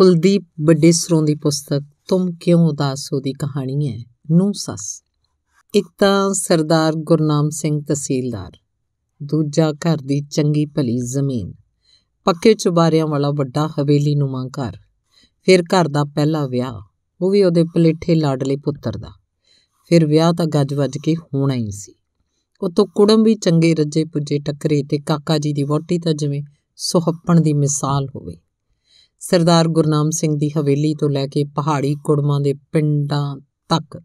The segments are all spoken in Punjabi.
ਕੁਲਦੀਪ ਸਰੋਂ ਦੀ ਪੁਸਤਕ ਤੁਮ ਕਿਉਂ ਉਦਾਸ ਹੋ ਦੀ ਕਹਾਣੀ ਹੈ ਨੂੰ ਸੱਸ ਇੱਕ ਤਾਂ ਸਰਦਾਰ ਗੁਰਨਾਮ ਸਿੰਘ ਤਹਿਸੀਲਦਾਰ ਦੂਜਾ ਘਰ ਦੀ ਚੰਗੀ ਭਲੀ ਜ਼ਮੀਨ ਪੱਕੇ ਚੁਬਾਰਿਆਂ ਵਾਲਾ ਵੱਡਾ ਹਵੇਲੀ ਨੂਮਾ ਘਰ ਫਿਰ ਘਰ ਦਾ ਪਹਿਲਾ ਵਿਆਹ ਉਹ ਵੀ ਉਹਦੇ ਪਲੇਠੇ ਲਾਡਲੇ ਪੁੱਤਰ ਦਾ ਫਿਰ ਵਿਆਹ ਤਾਂ ਗੱਜ-ਵੱਜ ਕੇ ਹੋਣਾ ਹੀ ਸੀ ਉਤੋਂ ਕੁੜਮ ਵੀ ਚੰਗੇ ਰੱਜੇ ਪੁੱਜੇ ਟੱਕਰੇ ਤੇ ਕਾਕਾ ਜੀ ਦੀ ਵੋਟੀ ਤਾਂ ਜਿਵੇਂ ਸੁਹੱਪਣ ਦੀ ਮਿਸਾਲ ਹੋਵੇ ਸਰਦਾਰ ਗੁਰਨਾਮ ਸਿੰਘ ਦੀ ਹਵੇਲੀ ਤੋਂ ਲੈ ਕੇ ਪਹਾੜੀ ਕੁੜਮਾਂ ਦੇ ਪਿੰਡਾਂ ਤੱਕ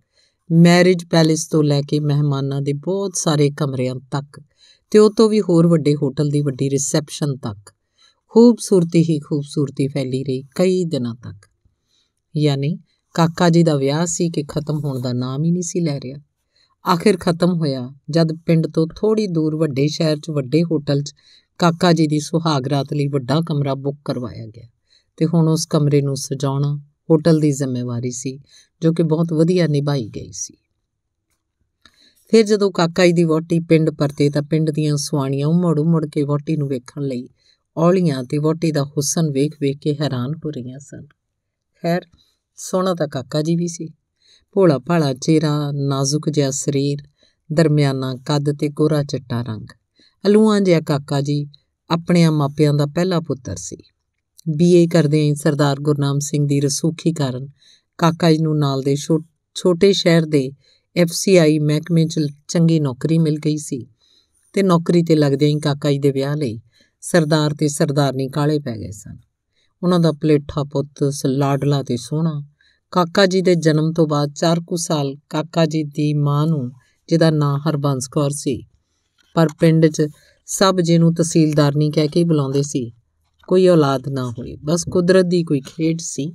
ਮੈਰਿਜ ਪੈਲੇਸ ਤੋਂ ਲੈ ਕੇ ਮਹਿਮਾਨਾਂ ਦੇ ਬਹੁਤ ਸਾਰੇ ਕਮਰਿਆਂ ਤੱਕ ਤੇ ਉਹ ਤੋਂ ਵੀ ਹੋਰ ਵੱਡੇ ਹੋਟਲ ਦੀ ਵੱਡੀ ਰਿਸੈਪਸ਼ਨ ਤੱਕ ਖੂਬਸੂਰਤੀ ਹੀ ਖੂਬਸੂਰਤੀ ਫੈਲੀ ਰਹੀ ਕਈ ਦਿਨਾਂ ਤੱਕ ਯਾਨੀ ਕਾਕਾ ਜੀ ਦਾ ਵਿਆਹ ਸੀ ਕਿ ਖਤਮ ਹੋਣ ਦਾ ਨਾਮ ਹੀ ਨਹੀਂ ਸੀ ਲੈ ਰਿਹਾ ਆਖਿਰ ਖਤਮ ਹੋਇਆ ਜਦ ਪਿੰਡ ਤੋਂ ਥੋੜੀ ਦੂਰ ਵੱਡੇ ਸ਼ਹਿਰ 'ਚ ਵੱਡੇ ਹੋਟਲ 'ਚ ਕਾਕਾ ਜੀ ਦੀ ਸੁਹਾਗ ਰਾਤ ਲਈ ਵੱਡਾ ਕਮਰਾ ਬੁੱਕ ਕਰਵਾਇਆ ਗਿਆ ਤੇ ਹੁਣ ਉਸ ਕਮਰੇ ਨੂੰ ਸਜਾਉਣਾ ਹੋਟਲ ਦੀ ਜ਼ਿੰਮੇਵਾਰੀ ਸੀ ਜੋ ਕਿ ਬਹੁਤ ਵਧੀਆ ਨਿਭਾਈ ਗਈ ਸੀ ਫਿਰ ਜਦੋਂ ਕਾਕਾ ਜੀ ਦੀ ਵੋਟੀ ਪਿੰਡ ਪਰਤੇ ਤਾਂ ਪਿੰਡ ਦੀਆਂ ਸੁਆਣੀਆਂ ਉਮੜ ਉਮੜ ਕੇ ਵੋਟੀ ਨੂੰ ਵੇਖਣ ਲਈ ਔਲੀਆਂ ਤੇ ਵੋਟੀ ਦਾ ਹੁਸਨ ਵੇਖ-ਵੇਖ ਕੇ ਹੈਰਾਨ ਹੋ ਰਹੀਆਂ ਸਨ ਖੈਰ ਸੋਹਣਾ ਤਾਂ ਕਾਕਾ ਜੀ ਵੀ ਸੀ ਭੋਲਾ ਭਾਲਾ ਚਿਹਰਾ ਨਾਜ਼ੁਕ ਜਿਹਾ ਸਰੀਰ ਦਰਮਿਆਨਾ ਕੱਦ ਤੇ ਗੋਰਾ ਚਿੱਟਾ ਰੰਗ ਅਲੂਆਂ ਜਿਹਾ ਕਾਕਾ ਜੀ ਆਪਣੇ ਮਾਪਿਆਂ ਦਾ ਪਹਿਲਾ ਪੁੱਤਰ ਸੀ ਬੀਏ ਕਰਦੇ ਆਂ ਸਰਦਾਰ ਗੁਰਨਾਮ ਸਿੰਘ ਦੀ ਰਸੂਖੀ ਕਾਰਨ ਕਾਕਾ ਜੀ ਨੂੰ ਨਾਲ ਦੇ ਛੋਟੇ ਸ਼ਹਿਰ ਦੇ ਐਫਸੀਆਈ ਮਹਿਕਮੇ 'ਚ ਚੰਗੀ ਨੌਕਰੀ ਮਿਲ ਗਈ ਸੀ ਤੇ ਨੌਕਰੀ ਤੇ ਲੱਗਦੇ ਆਂ ਕਾਕਾ ਜੀ ਦੇ ਵਿਆਹ ਲਈ ਸਰਦਾਰ ਤੇ ਸਰਦਾਰਨੀ ਕਾਲੇ ਪੈ ਗਏ ਸਨ ਉਹਨਾਂ ਦਾ ਪਲੇਠਾ ਪੁੱਤ ਲਾਡਲਾ ਤੇ ਸੋਹਣਾ ਕਾਕਾ ਜੀ ਦੇ ਜਨਮ ਤੋਂ ਬਾਅਦ 4 ਕੁ ਸਾਲ ਕਾਕਾ ਜੀ ਦੀ ਮਾਂ ਨੂੰ ਜਿਹਦਾ ਨਾਂ ਹਰਬੰਸ ਕੌਰ ਸੀ ਪਰ ਪਿੰਡ 'ਚ ਸਭ ਜਿਹਨੂੰ ਤਹਿਸੀਲਦਾਰਨੀ ਕਹਿ ਕੇ ਬੁਲਾਉਂਦੇ ਸੀ ਕੋਈ ਔਲਾਦ ਨਾ ਹੋਈ ਬਸ ਕੁਦਰਤ ਦੀ ਕੋਈ ਖੇਡ ਸੀ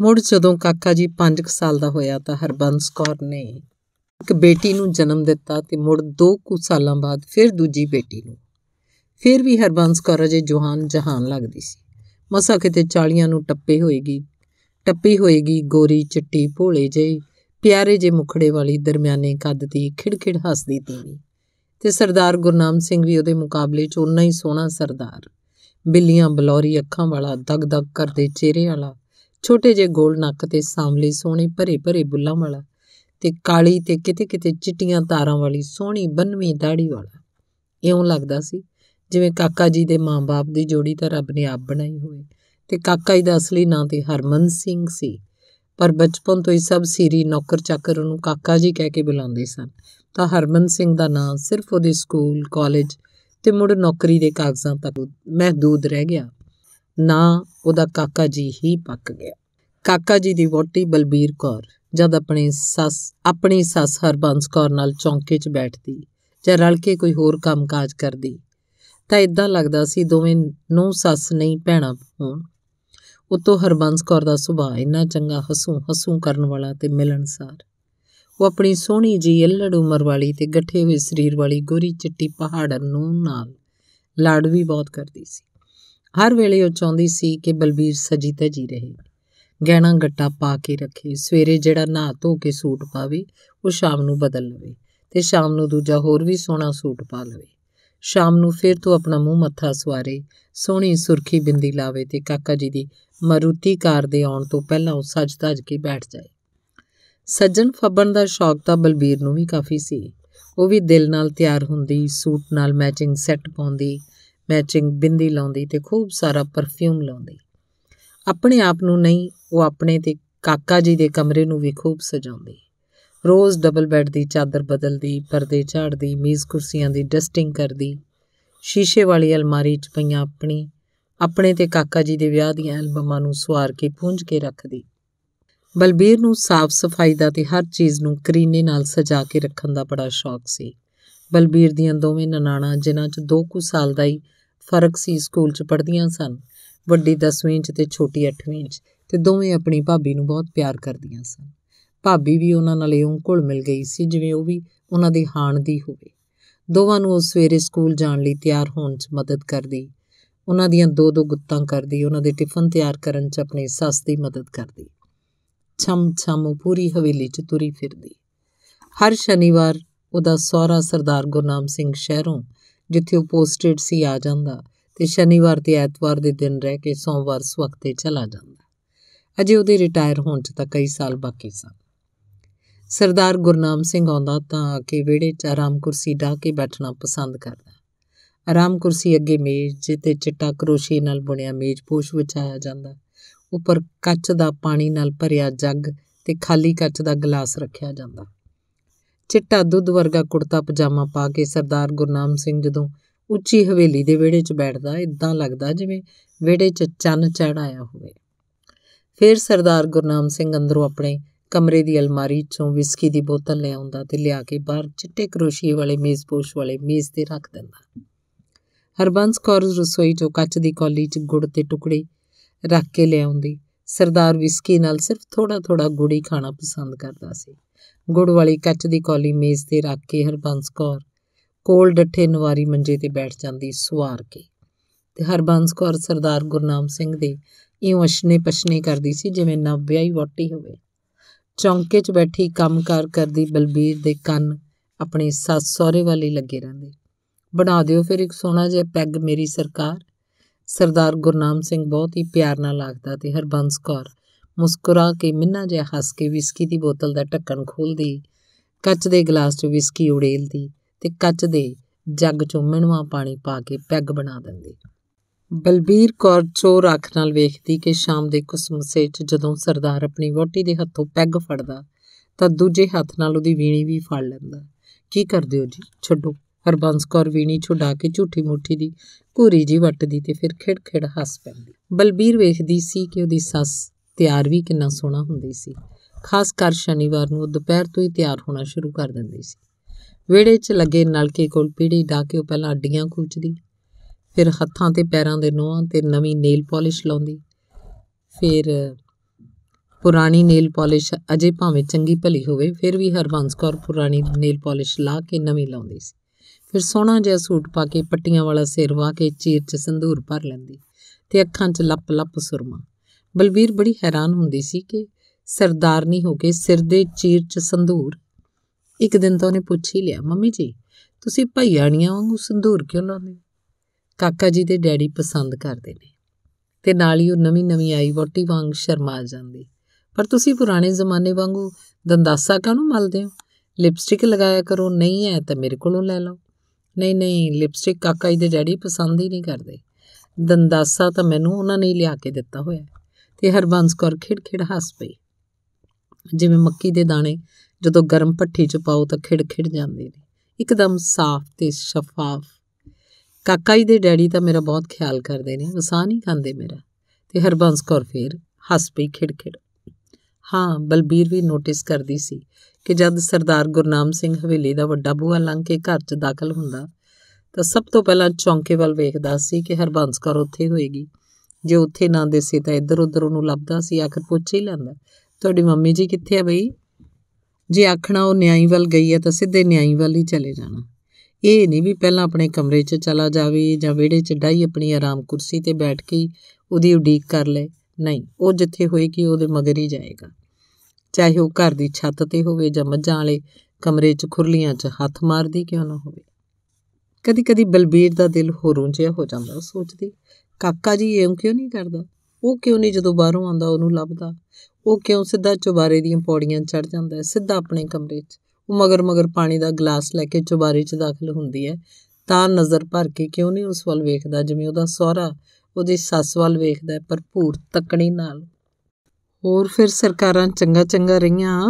ਮੁੜ ਜਦੋਂ ਕਾਕਾ ਜੀ 5 ਸਾਲ ਦਾ ਹੋਇਆ ਤਾਂ ਹਰਬੰਸ ਕੌਰ ਨੇ ਇੱਕ ਬੇਟੀ ਨੂੰ ਜਨਮ ਦਿੱਤਾ ਤੇ ਮੁੜ 2 ਕੁ ਸਾਲਾਂ ਬਾਅਦ ਫਿਰ ਦੂਜੀ ਬੇਟੀ ਨੂੰ ਫਿਰ ਵੀ ਹਰਬੰਸ ਕੌਰ ਅਜੇ ਜੋਹਾਨ ਜਹਾਨ ਲੱਗਦੀ ਸੀ ਮਸਾ ਕਿਤੇ ਚਾਲੀਆਂ ਨੂੰ ਟੱਪੇ ਹੋਏਗੀ ਟੱਪੀ ਹੋਏਗੀ ਗੋਰੀ ਚਿੱਟੀ ਭੋਲੇ ਜਿਹੀ ਪਿਆਰੇ ਜੇ ਮੁਖੜੇ ਵਾਲੀ ਦਰਮਿਆਨੇ ਕੱਦ ਦੀ ਖਿੜਖਿੜ ਹੱਸਦੀ ਤੀਵੀਂ ਤੇ ਸਰਦਾਰ ਗੁਰਨਾਮ ਸਿੰਘ ਵੀ ਉਹਦੇ ਮੁਕਾਬਲੇ 'ਚ ਉਨਾ ਹੀ ਸੋਹਣਾ ਸਰਦਾਰ ਬਿੱਲੀਆਂ ਬਲੌਰੀ ਅੱਖਾਂ ਵਾਲਾ ਦਗ-ਦਗ ਕਰਦੇ ਚਿਹਰੇ ਵਾਲਾ ਛੋਟੇ ਜਿਹੇ ਗੋਲ ਨੱਕ ਤੇ ਸਾਂਵਲੇ ਸੋਹਣੇ ਭਰੇ-ਭਰੇ ਬੁੱਲਾਂ ਵਾਲਾ ਤੇ ਕਾਲੀ ਤੇ ਕਿਤੇ-ਕਿਤੇ ਚਿੱਟੀਆਂ ਤਾਰਾਂ ਵਾਲੀ ਸੋਹਣੀ ਬੰਨਵੀਂ ਦਾੜੀ ਵਾਲਾ ਇਉਂ ਲੱਗਦਾ ਸੀ ਜਿਵੇਂ ਕਾਕਾ ਜੀ ਦੇ ਮਾਂ-ਬਾਪ ਦੀ ਜੋੜੀ ਤਾਂ ਰੱਬ ਨੇ ਆਪ ਬਣਾਈ ਹੋਵੇ ਤੇ ਕਾਕਾ ਜੀ ਦਾ ਅਸਲੀ ਨਾਂ ਤੇ ਹਰਮਨ ਸਿੰਘ ਸੀ ਪਰ ਬਚਪਨ ਤੋਂ ਹੀ ਸਭ ਸੀਰੀ ਨੌਕਰ ਚੱਕਰ ਉਹਨੂੰ ਕਾਕਾ ਜੀ ਕਹਿ ਕੇ ਬੁਲਾਉਂਦੇ ਸਨ ਤਾਂ ਹਰਮਨ ਸਿੰਘ ਦਾ ਨਾਂ ਸਿਰਫ ਉਹਦੇ ਸਕੂਲ ਕਾਲਜ ਤੇ ਮੁੜ ਨੌਕਰੀ ਦੇ ਕਾਗਜ਼ਾਂ ਤੱਕ ਮਹਦੂਦ ਰਹਿ ਗਿਆ ਨਾ ਉਹਦਾ ਕਾਕਾ ਜੀ ਹੀ ਪੱਕ ਗਿਆ ਕਾਕਾ ਜੀ ਦੀ ਵੋਟੀ ਬਲਬੀਰ ਕੌਰ ਜਦ ਆਪਣੇ ਸੱਸ ਆਪਣੀ ਸੱਸ ਹਰਬੰਸ ਕੌਰ ਨਾਲ ਚੌਂਕੇ 'ਚ ਬੈਠਦੀ ਜਾਂ ਰਲ ਕੇ ਕੋਈ ਹੋਰ ਕੰਮਕਾਜ ਕਰਦੀ ਤਾਂ ਇਦਾਂ ਲੱਗਦਾ ਸੀ ਦੋਵੇਂ ਨੂੰ ਸੱਸ ਨਹੀਂ ਭੈਣਾ ਹੋਣ ਉਤੋਂ ਹਰਬੰਸ ਕੌਰ ਦਾ ਸੁਭਾਅ ਇੰਨਾ ਚੰਗਾ ਹਸੂ ਹਸੂ ਕਰਨ ਵਾਲਾ ਤੇ ਮਿਲਣਸਾਰ ਉਹ ਆਪਣੀ ਸੋਹਣੀ ਜੀ ਅਲੜ ਉਮਰ ਵਾਲੀ ਤੇ ਗੱਠੇ ਹੋਏ ਸਰੀਰ ਵਾਲੀ ਗੋਰੀ ਚਿੱਟੀ ਪਹਾੜਨ ਨੂੰ ਨਾਲ ਲਾਡ ਵੀ ਬਹੁਤ ਕਰਦੀ ਸੀ ਹਰ ਵੇਲੇ ਉਹ ਚਾਹੁੰਦੀ ਸੀ ਕਿ ਬਲਬੀਰ ਸਜੀ ਤੇ ਜੀ ਰਹੇ ਗਹਿਣਾ ਗੱਟਾ ਪਾ ਕੇ ਰੱਖੇ ਸਵੇਰੇ ਜਿਹੜਾ ਨਹਾ ਧੋ ਕੇ ਸੂਟ ਪਾਵੇ ਉਹ ਸ਼ਾਮ ਨੂੰ ਬਦਲ ਲਵੇ ਤੇ ਸ਼ਾਮ ਨੂੰ ਦੂਜਾ ਹੋਰ ਵੀ ਸੋਹਣਾ ਸੂਟ ਪਾ ਲਵੇ ਸ਼ਾਮ ਨੂੰ ਫਿਰ ਤੋਂ ਆਪਣਾ ਮੂੰਹ ਮੱਥਾ ਸਵਾਰੇ ਸੋਹਣੀ ਸੁਰਖੀ ਬਿੰਦੀ ਲਾਵੇ ਤੇ ਕਾਕਾ ਜੀ ਦੀ ਮਰੂਤੀ ਕਾਰ ਦੇ ਆਉਣ ਤੋਂ ਪਹਿਲਾਂ ਉਹ ਸੱਜ-ਧਜ ਕੇ ਬੈਠ ਜਾਏ ਸੱਜਣ ਫੱਬਣ ਦਾ ਸ਼ੌਕ ਤਾਂ ਬਲਬੀਰ ਨੂੰ ਵੀ ਕਾਫੀ ਸੀ ਉਹ ਵੀ ਦਿਲ ਨਾਲ ਤਿਆਰ ਹੁੰਦੀ ਸੂਟ ਨਾਲ ਮੈਚਿੰਗ ਸੈੱਟ ਪਾਉਂਦੀ ਮੈਚਿੰਗ ਬਿੰਦੀ ਲਾਉਂਦੀ ਤੇ ਖੂਬ ਸਾਰਾ ਪਰਫਿਊਮ ਲਾਉਂਦੀ ਆਪਣੇ ਆਪ ਨੂੰ ਨਹੀਂ ਉਹ ਆਪਣੇ ਤੇ ਕਾਕਾ ਜੀ ਦੇ ਕਮਰੇ ਨੂੰ ਵੀ ਖੂਬ ਸਜਾਉਂਦੀ ਰੋਜ਼ ਡਬਲ ਬੈੱਡ ਦੀ ਚਾਦਰ ਬਦਲਦੀ ਪਰਦੇ ਝਾੜਦੀ ਮੇਜ਼ ਕੁਰਸੀਆਂ ਦੀ ਡਸਟਿੰਗ ਕਰਦੀ ਸ਼ੀਸ਼ੇ ਵਾਲੀ ਅਲਮਾਰੀ 'ਚ ਪਈਆਂ ਆਪਣੀ ਆਪਣੇ ਤੇ ਕਾਕਾ ਜੀ ਦੇ ਵਿਆਹ ਦੀਆਂ ਐਲਬਮਾਂ ਨੂੰ ਸਵਾਰ ਕੇ ਪੂੰਝ ਕੇ ਰੱਖਦੀ ਬਲਬੀਰ ਨੂੰ ਸਾਫ਼ ਸਫਾਈ ਦਾ ਤੇ ਹਰ ਚੀਜ਼ ਨੂੰ ਕਰੀਨੇ ਨਾਲ ਸਜਾ ਕੇ ਰੱਖਣ ਦਾ ਬੜਾ ਸ਼ੌਕ ਸੀ ਬਲਬੀਰ ਦੀਆਂ ਦੋਵੇਂ ਨਨਾਣਾ ਜਿਨ੍ਹਾਂ 'ਚ 2 ਕੁ ਸਾਲ ਦਾ ਹੀ ਫਰਕ ਸੀ ਸਕੂਲ 'ਚ ਪੜ੍ਹਦੀਆਂ ਸਨ ਵੱਡੀ 10ਵੀਂ 'ਚ ਤੇ ਛੋਟੀ 8ਵੀਂ 'ਚ ਤੇ ਦੋਵੇਂ ਆਪਣੀ ਭਾਬੀ ਨੂੰ ਬਹੁਤ ਪਿਆਰ ਕਰਦੀਆਂ ਸਨ ਭਾਬੀ ਵੀ ਉਹਨਾਂ ਨਾਲ ਇਉਂ ਘੁਲ ਮਿਲ ਗਈ ਸੀ ਜਿਵੇਂ ਉਹ ਵੀ ਉਹਨਾਂ ਦੀ ਹਾਣ ਦੀ ਹੋਵੇ ਦੋਵਾਂ ਨੂੰ ਉਹ ਸਵੇਰੇ ਸਕੂਲ ਜਾਣ ਲਈ ਤਿਆਰ ਹੋਣ 'ਚ ਮਦਦ ਕਰਦੀ ਉਹਨਾਂ ਦੀਆਂ ਦੋ ਦੋ ਗੁੱਤਾਂ ਕਰਦੀ ਉਹਨਾਂ ਦੇ ਟਿਫਨ ਤਿਆਰ ਕਰਨ 'ਚ ਆਪਣੀ ਸੱਸ ਦੀ ਮਦਦ ਕਰਦੀ ਛਮ ਛਮ ਪੂਰੀ ਹਵੇਲੀ 'ਚ ਤੁਰੀ ਫਿਰਦੀ ਹਰ ਸ਼ਨੀਵਾਰ ਉਹਦਾ ਸਹੁਰਾ ਸਰਦਾਰ ਗੁਰਨਾਮ ਸਿੰਘ ਸ਼ਹਿਰੋਂ ਜਿੱਥੇ ਉਹ ਪੋਸਟਡ ਸੀ ਆ ਜਾਂਦਾ ਤੇ ਸ਼ਨੀਵਾਰ ਤੇ ਐਤਵਾਰ ਦੇ ਦਿਨ ਰਹਿ ਕੇ ਸੋਮਵਾਰ ਸਵਖਤੇ ਚਲਾ ਜਾਂਦਾ ਅਜੇ ਉਹਦੇ ਰਿਟਾਇਰ ਹੋਣ 'ਚ ਤਾਂ ਕਈ ਸਾਲ ਬਾਕੀ ਸਨ ਸਰਦਾਰ ਗੁਰਨਾਮ ਸਿੰਘ ਆਉਂਦਾ ਤਾਂ ਆ ਕੇ ਵਿਹੜੇ 'ਚ ਆਰਾਮ ਕੁਰਸੀ ਢਾ ਕੇ ਬੈਠਣਾ ਪਸੰਦ ਕਰਦਾ ਆਰਾਮ ਕੁਰਸੀ ਅੱਗੇ ਮੇਜ਼ ਜਿੱਤੇ ਚਿੱਟਾ ਕਰੋਸ਼ੀਏ ਨਾਲ ਬੁਣਿਆ ਮੇਜ਼ਪੋਸ਼ ਵਿਛਾਇਆ ਜਾਂਦਾ ਉੱਪਰ ਕੱਚ ਦਾ ਪਾਣੀ ਨਾਲ ਭਰਿਆ ਜੱਗ ਤੇ ਖਾਲੀ ਕੱਚ ਦਾ ਗਲਾਸ ਰੱਖਿਆ ਜਾਂਦਾ ਚਿੱਟਾ ਦੁੱਧ ਵਰਗਾ ਕੁੜਤਾ ਪਜਾਮਾ ਪਾ ਕੇ ਸਰਦਾਰ ਗੁਰਨਾਮ ਸਿੰਘ ਜਦੋਂ ਉੱਚੀ ਹਵੇਲੀ ਦੇ ਵਿਹੜੇ 'ਚ ਬੈਠਦਾ ਇਦਾਂ ਲੱਗਦਾ ਜਿਵੇਂ ਵਿਹੜੇ 'ਚ ਚੰਨ ਚੜਾਇਆ ਹੋਵੇ ਫਿਰ ਸਰਦਾਰ ਗੁਰਨਾਮ ਸਿੰਘ ਅੰਦਰੋਂ ਆਪਣੇ ਕਮਰੇ ਦੀ ਅਲਮਾਰੀ 'ਚੋਂ ਵਿਸਕੀ ਦੀ ਬੋਤਲ ਲੈ ਆਉਂਦਾ ਤੇ ਲਿਆ ਕੇ ਬਾਹਰ ਚਿੱਟੇ ਕਰੋਸ਼ੀਏ ਵਾਲੇ ਮੇਜ਼ਪੋਸ਼ ਵਾਲੇ ਮੇਜ਼ ਤੇ ਰੱਖ ਦਿੰਦਾ ਹਰਬੰਸ ਕੌਰ ਰਸੋਈ 'ਚੋਂ ਕੱਚ ਦੀ ਕੌਲੀ 'ਚ ਗੁੜ ਤੇ ਟੁਕੜੀ ਰੱਖ ਕੇ ਲਿਆਉਂਦੀ ਸਰਦਾਰ ਵਿਸਕੀ ਨਾਲ ਸਿਰਫ ਥੋੜਾ-ਥੋੜਾ ਗੁੜੀ ਖਾਣਾ ਪਸੰਦ ਕਰਦਾ ਸੀ ਗੁੜ ਵਾਲੀ ਕੱਚ ਦੀ ਕੌਲੀ ਮੇਜ਼ ਤੇ ਰੱਖ ਕੇ ਹਰਬੰਸ ਕੌਰ ਕੋਲ ਡੱਠੇ ਨਵਾਰੀ ਮੰਜੇ ਤੇ ਬੈਠ ਜਾਂਦੀ ਸਵਾਰ ਕੇ ਤੇ ਹਰਬੰਸ ਕੌਰ ਸਰਦਾਰ ਗੁਰਨਾਮ ਸਿੰਘ ਦੇ ਇਉਂ ਅਸ਼ਨੇ ਪਛਨੇ ਕਰਦੀ ਸੀ ਜਿਵੇਂ ਨਾ ਵਿਆਹੀ ਵੋਟੀ ਹੋਵੇ ਚੌਂਕੇ 'ਚ ਬੈਠੀ ਕੰਮਕਾਰ ਕਰਦੀ ਬਲਬੀਰ ਦੇ ਕੰਨ ਆਪਣੇ ਸੱਸ ਸਹੁਰੇ ਵਾਲੀ ਲੱਗੇ ਰਹਿੰਦੇ ਬਣਾ ਦਿਓ ਫਿਰ ਇੱਕ ਸੋਨਾ ਜਿਹਾ ਪੈਗ ਮੇਰੀ ਸਰਕਾਰ ਸਰਦਾਰ ਗੁਰਨਾਮ ਸਿੰਘ ਬਹੁਤ ਹੀ ਪਿਆਰ ਨਾਲ ਆਖਦਾ ਤੇ ਹਰਬੰਸ ਕੌਰ ਮੁਸਕਰਾ ਕੇ ਮਿੰਨਾ ਜਿਹਾ ਹੱਸ ਕੇ ਵਿਸਕੀ ਦੀ ਬੋਤਲ ਦਾ ਢੱਕਣ ਖੋਲਦੀ ਕੱਚ ਦੇ ਗਲਾਸ 'ਚ ਵਿਸਕੀ ਉੜੇਲਦੀ ਤੇ ਕੱਚ ਦੇ ਜੱਗ 'ਚੋਂ ਮਿਣਵਾ ਪਾਣੀ ਪਾ ਕੇ ਪੈਗ ਬਣਾ ਦਿੰਦੀ ਬਲਬੀਰ ਕੌਰ ਚੋਰ ਅੱਖ ਨਾਲ ਵੇਖਦੀ ਕਿ ਸ਼ਾਮ ਦੇ ਕੁਸਮਸੇ 'ਚ ਜਦੋਂ ਸਰਦਾਰ ਆਪਣੀ ਵੋਟੀ ਦੇ ਹੱਥੋਂ ਪੈਗ ਫੜਦਾ ਤਾਂ ਦੂਜੇ ਹੱਥ ਨਾਲ ਉਹਦੀ ਵੀਣੀ ਵੀ ਫੜ ਲੈਂਦਾ ਕੀ ਕਰਦੇ ਹੋ ਜੀ ਛੱਡੋ ਹਰਬੰਸ ਕੌਰ ਵੀਣੀ ਛੁਡਾ ਕੇ ਝੂਠੀ ਮੁੱਠੀ ਦੀ ਘੂਰੀ ਜੀ ਵੱਟਦੀ ਤੇ ਫਿਰ ਖਿੜ ਖਿੜ ਹੱਸ ਪੈਂਦੀ ਬਲਬੀਰ ਵੇਖਦੀ ਸੀ ਕਿ ਉਹਦੀ ਸੱਸ ਤਿਆਰ ਵੀ ਕਿੰਨਾ ਸੋਹਣਾ ਹੁੰਦੀ ਸੀ ਖਾਸ ਕਰ ਸ਼ਨੀਵਾਰ ਨੂੰ ਦੁਪਹਿਰ ਤੋਂ ਹੀ ਤਿਆਰ ਹੋਣਾ ਸ਼ੁਰੂ ਕਰ ਦਿੰਦੀ ਸੀ ਵੇੜੇ 'ਚ ਲੱਗੇ ਨਲਕੇ ਕੋਲ ਪੀੜੀ ਢਾ ਕੇ ਉਹ ਪਹਿਲਾਂ ਅੱਡੀਆਂ ਕੂਚਦੀ ਫਿਰ ਹੱਥਾਂ ਤੇ ਪੈਰਾਂ ਦੇ ਨੋਹਾਂ ਤੇ ਨਵੀਂ ਨੇਲ ਪਾਲਿਸ਼ ਲਾਉਂਦੀ ਫਿਰ ਪੁਰਾਣੀ ਨੇਲ ਪਾਲਿਸ਼ ਅਜੇ ਭਾਵੇਂ ਚੰਗੀ ਭਲੀ ਹੋਵੇ ਫਿਰ ਵੀ ਹਰਵੰਸ ਕੌਰ ਪੁਰਾਣੀ ਨੇਲ ਪਾਲਿਸ਼ ਲਾ ਕੇ ਨਵੀਂ ਲਾਉਂਦੀ ਸੀ ਫਿਰ ਸੋਹਣਾ ਜਿਹਾ ਸੂਟ ਪਾ ਕੇ ਪੱਟੀਆਂ ਵਾਲਾ ਸਿਰ ਵਾ ਕੇ ਚੀਰ 'ਚ ਸੰਧੂਰ ਭਰ ਲੈਂਦੀ ਤੇ ਅੱਖਾਂ 'ਚ ਲੱਪ-ਲੱਪ ਸੁਰਮਾ ਬਲਵੀਰ ਬੜੀ ਹੈਰਾਨ ਹੁੰਦੀ ਸੀ ਕਿ ਸਰਦਾਰਨੀ ਹੋ ਕੇ ਸਿਰ ਦੇ ਚੀਰ 'ਚ ਸੰਧੂਰ ਇੱਕ ਦਿਨ ਤਾਂ ਉਹਨੇ ਪੁੱਛ ਹੀ ਲਿਆ ਮੰਮੀ ਜੀ ਤੁਸੀਂ ਭਈਆਣੀਆਂ ਵਾਂਗੂ ਸੰਧੂਰ ਕਿਉਂ ਲਾਉਂਦੇ ਕਾਕਾ ਜੀ ਦੇ ਡੈਡੀ ਪਸੰਦ ਕਰਦੇ ਨੇ ਤੇ ਨਾਲ ਹੀ ਉਹ ਨਵੀਂ-ਨਵੀਂ ਆਈ ਵੋਟੀ ਵਾਂਗ ਸ਼ਰਮਾ ਜਾਂਦੀ ਪਰ ਤੁਸੀਂ ਪੁਰਾਣੇ ਜ਼ਮਾਨੇ ਵਾਂਗੂ ਦੰਦਾਸਾ ਕਾਹਨੂੰ ਮਲਦੇ ਹੋ ਲਿਪਸਟਿਕ ਲਗਾਇਆ ਕਰੋ ਨਹੀਂ ਹੈ ਤਾਂ ਮੇਰੇ ਕੋਲੋਂ ਲੈ ਲਓ ਨਹੀਂ ਨਹੀਂ ਲਿਪਸਟਿਕ ਕਾਕਾ ਜੀ ਦੇ ਡੈਡੀ ਪਸੰਦ ਹੀ ਨਹੀਂ ਕਰਦੇ ਦੰਦਾਸਾ ਤਾਂ ਮੈਨੂੰ ਉਹਨਾਂ ਨੇ ਹੀ ਲਿਆ ਕੇ ਦਿੱਤਾ ਹੋਇਆ ਤੇ ਹਰਬੰਸ ਕੌਰ ਖਿੜਖਿੜ ਹੱਸ ਪਈ ਜਿਵੇਂ ਮੱਕੀ ਦੇ ਦਾਣੇ ਜਦੋਂ ਗਰਮ ਭੱਠੀ 'ਚ ਪਾਓ ਤਾਂ ਖਿੜਖਿੜ ਜਾਂਦੇ ਨੇ ਇੱਕਦਮ ਸਾਫ਼ ਤੇ ਸ਼ਫਾਫ ਕਾਕਾ ਜੀ ਦੇ ਡੈਡੀ ਤਾਂ ਮੇਰਾ ਬਹੁਤ ਖਿਆਲ ਕਰਦੇ ਨੇ ਵਸਾ ਨਹੀਂ ਖਾਂਦੇ ਮੇਰਾ ਤੇ ਹਰਬੰਸ ਕੌਰ ਫੇਰ ਹੱਸ ਪਈ ਖਿੜਖਿੜ ਹਾਂ ਬਲਬੀਰ ਵੀ ਨੋਟਿਸ ਕਰਦੀ ਸੀ ਕਿ ਜਦ ਸਰਦਾਰ ਗੁਰਨਾਮ ਸਿੰਘ ਹਵੇਲੀ ਦਾ ਵੱਡਾ ਬੂਹਾ ਲੰਘ ਕੇ ਘਰ 'ਚ ਦਾਖਲ ਹੁੰਦਾ ਤਾਂ ਸਭ ਤੋਂ ਪਹਿਲਾਂ ਚੌਂਕੇ ਵੱਲ ਵੇਖਦਾ ਸੀ ਕਿ ਹਰਬੰਸ ਕੌਰ ਉੱਥੇ ਹੋਏਗੀ ਜੇ ਉੱਥੇ ਨਾ ਦੇਸੀ ਤਾਂ ਇੱਧਰ ਉੱਧਰ ਉਹਨੂੰ ਲੱਭਦਾ ਸੀ ਆਖਰ ਪੁੱਛ ਹੀ ਲੈਂਦਾ ਤੁਹਾਡੀ ਮੰਮੀ ਜੀ ਕਿੱਥੇ ਆ ਬਈ ਜੇ ਆਖਣਾ ਉਹ ਨਿਆਈ ਵੱਲ ਗਈ ਹੈ ਤਾਂ ਸਿੱਧੇ ਨਿਆਈ ਵੱਲ ਹੀ ਚਲੇ ਜਾਣਾ ਇਹ ਨਹੀਂ ਵੀ ਪਹਿਲਾਂ ਆਪਣੇ ਕਮਰੇ 'ਚ ਚਲਾ ਜਾਵੇ ਜਾਂ ਵਿਹੜੇ 'ਚ ਡਾਈ ਆਪਣੀ ਆਰਾਮ ਕੁਰਸੀ ਤੇ ਬੈਠ ਕੇ ਉਹਦੀ ਉਡੀਕ ਕਰ ਲੈ ਨਹੀਂ ਉਹ ਜਿੱਥੇ ਹੋਏਗੀ ਉਹਦੇ ਮਗਰ ਹੀ ਜਾਏਗਾ ਚਾਹੇ ਉਹ ਘਰ ਦੀ ਛੱਤ ਤੇ ਹੋਵੇ ਜਾਂ ਮੱਝਾਂ ਵਾਲੇ ਕਮਰੇ 'ਚ ਖੁਰਲੀਆਂ 'ਚ ਹੱਥ ਮਾਰਦੀ ਕਿਉਂ ਨਾ ਹੋਵੇ ਕਦੀ-ਕਦੀ ਬਲਬੀਰ ਦਾ ਦਿਲ ਹੋਰੋਂ ਜਿਹਾ ਹੋ ਜਾਂਦਾ ਉਹ ਸੋਚਦੀ ਕਾਕਾ ਜੀ ਇਹ ਕਿਉਂ ਨਹੀਂ ਕਰਦਾ ਉਹ ਕਿਉਂ ਨਹੀਂ ਜਦੋਂ ਬਾਹਰੋਂ ਆਉਂਦਾ ਉਹਨੂੰ ਲੱਭਦਾ ਉਹ ਕਿਉਂ ਸਿੱਧਾ ਚੁਬਾਰੇ ਦੀਆਂ ਪੌੜੀਆਂ ਚੜ ਜਾਂਦਾ ਸਿੱਧਾ ਆਪਣੇ ਕਮਰੇ 'ਚ ਉਹ ਮਗਰ ਮਗਰ ਪਾਣੀ ਦਾ ਗਲਾਸ ਲੈ ਕੇ ਚੁਬਾਰੇ 'ਚ ਦਾਖਲ ਹੁੰਦੀ ਹੈ ਤਾਂ ਨਜ਼ਰ ਭਰ ਕੇ ਕਿਉਂ ਨਹੀਂ ਉਸ ਵੱਲ ਵੇਖਦਾ ਜਿਵੇਂ ਉਹਦਾ ਸਹੁਰਾ ਉਹਦੀ ਸੱਸ ਵੱਲ ਵੇਖਦਾ ਹੈ ਭਰਪੂਰ ਤੱਕਣੀ ਨਾਲ ਹੋਰ ਫਿਰ ਸਰਕਾਰਾਂ ਚੰਗਾ ਚੰਗਾ ਰਹੀਆਂ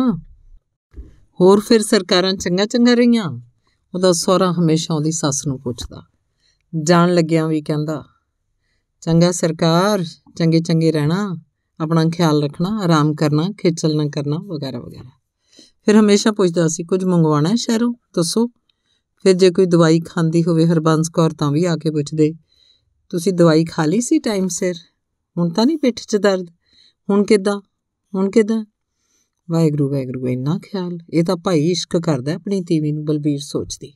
ਹੋਰ ਫਿਰ ਸਰਕਾਰਾਂ ਚੰਗਾ ਚੰਗਾ ਰਹੀਆਂ ਉਹਦਾ ਸਹੁਰਾ ਹਮੇਸ਼ਾ ਉਹਦੀ ਸੱਸ ਨੂੰ ਪੁੱਛਦਾ ਜਾਣ ਲੱਗਿਆ ਵੀ ਕਹਿੰਦਾ ਚੰਗਾ ਸਰਕਾਰ ਚੰਗੇ ਚੰਗੇ ਰਹਿਣਾ ਆਪਣਾ ਖਿਆਲ ਰੱਖਣਾ ਆਰਾਮ ਕਰਨਾ ਖੇਚਲ ਨਾ ਕਰਨਾ ਵਗੈਰਾ ਵਗੈਰਾ ਫਿਰ ਹਮੇਸ਼ਾ ਪੁੱਛਦਾ ਸੀ ਕੁਝ ਮੰਗਵਾਉਣਾ ਸ਼ਹਿਰੋਂ ਦੱਸੋ ਫਿਰ ਜੇ ਕੋਈ ਦਵਾਈ ਖਾਂਦੀ ਹੋਵੇ ਹਰਬੰਸ ਕੌਰ ਤਾਂ ਵੀ ਆ ਕੇ ਪੁੱਛਦੇ ਤੁਸੀਂ ਦਵਾਈ ਖਾ ਲਈ ਸੀ ਟਾਈਮ ਸਿਰ ਹੁਣ ਤਾਂ ਨਹੀਂ ਪਿੱਠ 'ਚ ਦਰਦ ਹੁਣ ਕਿਦਾਂ ਹੁਣ ਕਿਦਾਂ ਵਾਹਿਗੁਰੂ ਵਾਹਿਗੁਰੂ ਇੰਨਾ ਖਿਆਲ ਇਹ ਤਾਂ ਭਾਈ ਇਸ਼ਕ ਕਰਦਾ ਆਪਣੀ ਤੀਵੀ ਨੂੰ ਬਲਬੀਰ ਸੋਚਦੀ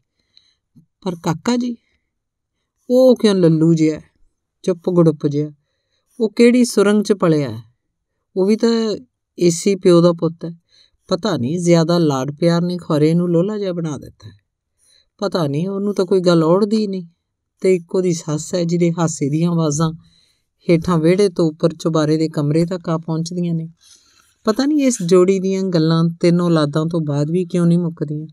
ਪਰ ਕਾਕਾ ਜੀ ਉਹ ਕਿਉਂ ਲੱਲੂ ਜਿਹਾ ਚੁੱਪ ਗੁੜਪ ਜਿਹਾ ਉਹ ਕਿਹੜੀ ਸੁਰੰਗ ਚ ਪਲਿਆ ਉਹ ਵੀ ਤਾਂ ਏਸੀ ਪਿਓ ਦਾ ਪੁੱਤ ਹੈ ਪਤਾ ਨਹੀਂ ਜ਼ਿਆਦਾ ਲਾਡ ਪਿਆਰ ਨੇ ਖਰੇ ਨੂੰ ਲੋਲਾ ਜਿਹਾ ਬਣਾ ਦਿੱਤਾ ਪਤਾ ਨਹੀਂ ਉਹਨੂੰ ਤਾਂ ਕੋਈ ਗੱਲ ਔੜਦੀ ਨਹੀਂ ਤੇ ਇੱਕੋ ਦੀ ਸੱਸ ਹੈ ਜਿਹਦੇ ਹਾਸੇ ਦੀਆਂ ਆਵਾਜ਼ਾਂ ਹੇਠਾਂ ਵਿਹੜੇ ਤੋਂ ਉੱਪਰ ਚੁਬਾਰੇ ਦੇ ਕਮਰੇ ਤੱਕ ਆ ਪਹੁੰਚਦੀਆਂ ਨੇ ਪਤਾ ਨਹੀਂ ਇਸ ਜੋੜੀ ਦੀਆਂ ਗੱਲਾਂ ਤਿੰਨ ਔਲਾਦਾਂ ਤੋਂ ਬਾਅਦ ਵੀ ਕਿਉਂ ਨਹੀਂ ਮੁੱਕਦੀਆਂ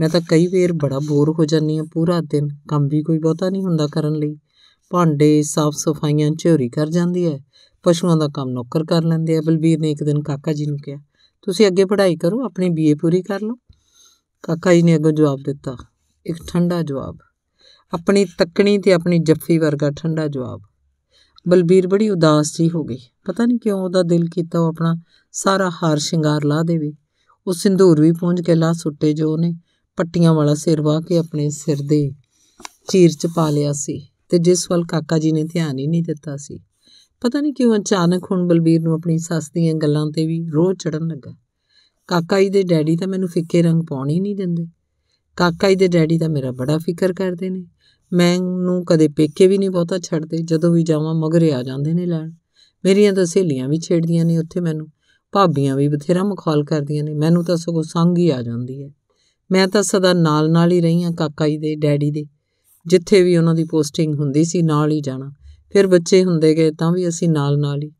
ਮੈਂ ਤਾਂ ਕਈ ਵੇਰ ਬੜਾ ਬੋਰ ਹੋ ਜਾਂਦੀ ਆ ਪੂਰਾ ਦਿਨ ਕੰਮ ਵੀ ਕੋਈ ਬਹੁਤਾ ਨਹੀਂ ਹੁੰਦਾ ਕਰਨ ਲਈ ਭਾਂਡੇ ਸਾਫ਼ ਸਫਾਈਆਂ ਝੋਰੀ ਕਰ ਜਾਂਦੀ ਹੈ ਪਸ਼ੂਆਂ ਦਾ ਕੰਮ ਨੌਕਰ ਕਰ ਲੈਂਦੇ ਆ ਬਲਬੀਰ ਨੇ ਇੱਕ ਦਿਨ ਕਾਕਾ ਜੀ ਨੂੰ ਕਿਹਾ ਤੁਸੀਂ ਅੱਗੇ ਪੜ੍ਹਾਈ ਕਰੋ ਆਪਣੀ ਬੀਏ ਪੂਰੀ ਕਰ ਲਓ ਕਾਕਾ ਜੀ ਨੇ ਅੱਗੋਂ ਜਵਾਬ ਦਿੱਤਾ ਇੱਕ ਠੰਡਾ ਜਵਾਬ ਆਪਣੀ ਤੱਕਣੀ ਤੇ ਆਪਣੀ ਜੱਫੀ ਵਰਗਾ ਠੰਡਾ ਜਵਾਬ ਬਲਬੀਰ ਬੜੀ ਉਦਾਸ ਜੀ ਹੋ ਗਈ ਪਤਾ ਨਹੀਂ ਕਿਉਂ ਉਹਦਾ ਦਿਲ ਕੀਤਾ ਉਹ ਆਪਣਾ ਸਾਰਾ ਹਾਰ ਸ਼ਿੰਗਾਰ ਲਾ ਦੇਵੇ ਉਹ ਸਿੰਧੂਰ ਵੀ ਪਹੁੰਚ ਕੇ ਲਾ ਸੁੱਟੇ ਜੋ ਉਹਨੇ ਪੱਟੀਆਂ ਵਾਲਾ ਸਿਰ ਵਾ ਕੇ ਆਪਣੇ ਸਿਰ ਦੇ ਚੀਰ ਚ ਪਾ ਲਿਆ ਸੀ ਤੇ ਜਿਸ ਵੱਲ ਕਾਕਾ ਜੀ ਨੇ ਧਿਆਨ ਹੀ ਨਹੀਂ ਦਿੱਤਾ ਸੀ ਪਤਾ ਨਹੀਂ ਕਿਉਂ ਅਚਾਨਕ ਹੁਣ ਬਲਬੀਰ ਨੂੰ ਆਪਣੀ ਸੱਸ ਦੀਆਂ ਗੱਲਾਂ ਤੇ ਵੀ ਰੋਹ ਚੜਨ ਲੱਗਾ ਕਾਕਾ ਜੀ ਦੇ ਡੈਡੀ ਤਾਂ ਮੈਨੂੰ ਫਿੱਕੇ ਰੰਗ ਪਾਉਣ ਹੀ ਨਹੀਂ ਦਿੰਦੇ ਕਾਕਾ ਜੀ ਦੇ ਡੈਡੀ ਤਾਂ ਮੇਰਾ ਬੜਾ ਫਿਕਰ ਕਰਦੇ ਨੇ ਮੈਨੂੰ ਕਦੇ ਪੇਕੇ ਵੀ ਨਹੀਂ ਬਹੁਤਾ ਛੱਡਦੇ ਜਦੋਂ ਵੀ ਜਾਵਾਂ ਮਗਰੇ ਆ ਜਾਂਦੇ ਨੇ ਲੈਣ ਮੇਰੀਆਂ ਤਾਂ ਸਹੇਲੀਆਂ ਵੀ ਛੇੜਦੀਆਂ ਨੇ ਉੱਥੇ ਮੈਨੂੰ ਭਾਬੀਆਂ ਵੀ ਬਥੇਰਾ ਮੁਖਾਲ ਕਰਦੀਆਂ ਨੇ ਮੈਨੂੰ ਤਾਂ ਸਗੋਂ ਸੰਗ ਹੀ ਆ ਜਾਂਦੀ ਹੈ ਮੈਂ ਤਾਂ ਸਦਾ ਨਾਲ-ਨਾਲ ਹੀ ਰਹੀ ਹਾਂ ਕਾਕਾ ਜੀ ਦੇ ਡੈਡੀ ਦੇ ਜਿੱਥੇ ਵੀ ਉਹਨਾਂ ਦੀ ਪੋਸਟਿੰਗ ਹੁੰਦੀ ਸੀ ਨਾਲ ਹੀ ਜਾਣਾ ਫਿਰ ਬੱਚੇ ਹੁੰਦੇ ਗਏ ਤਾਂ ਵੀ ਅਸੀਂ ਨਾਲ-ਨਾਲ ਹੀ